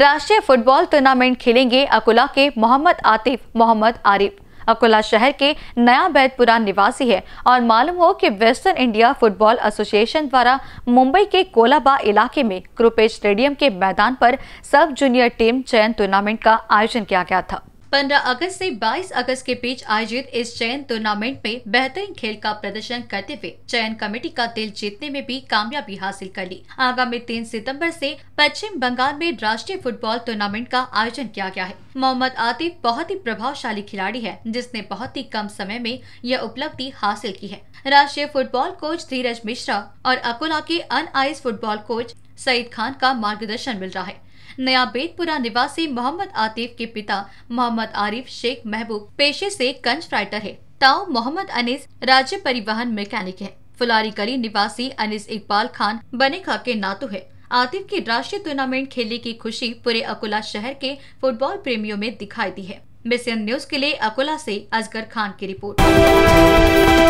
राष्ट्रीय football tournament खेलेंगे अकोला के मोहम्मद आतिफ मोहम्मद आरिफ अकोला शहर के नया बैतपुरा निवासी है और मालूम हो कि वेस्टर्न इंडिया फुटबॉल एसोसिएशन द्वारा मुंबई के कोलाबा इलाके में क्रुपेश स्टेडियम के मैदान पर सब जूनियर टीम चयन टूर्नामेंट का आयोजन किया गया था 15 अगस्त से 22 अगस्त के बीच आयोजित इस चयन टूर्नामेंट में बेहतरीन खेल का प्रदर्शन करते हुए चयन कमेटी का दिल जीतने में भी कामयाबी हासिल कर ली आगामी तीन सितम्बर ऐसी पश्चिम बंगाल में राष्ट्रीय फुटबॉल टूर्नामेंट का आयोजन किया गया है मोहम्मद आतिफ बहुत ही प्रभावशाली खिलाड़ी है जिसने बहुत ही कम समय में यह उपलब्धि हासिल की है राष्ट्रीय फुटबॉल कोच धीरज मिश्रा और अकोला के अन फुटबॉल कोच सईद खान का मार्गदर्शन मिल रहा है नया बेदपुरा निवासी मोहम्मद आतिफ के पिता मोहम्मद आरिफ शेख महबूब पेशे से कंच राइटर है ताऊ मोहम्मद अनिस राज्य परिवहन मैकेनिक है फुलारी गली निवासी अनिस इकबाल खान बनेखा के नातू है आतिफ की राष्ट्रीय टूर्नामेंट खेलने की खुशी पूरे अकोला शहर के फुटबॉल प्रेमियों में दिखाई दी है मिशन न्यूज के लिए अकोला ऐसी अजगर खान की रिपोर्ट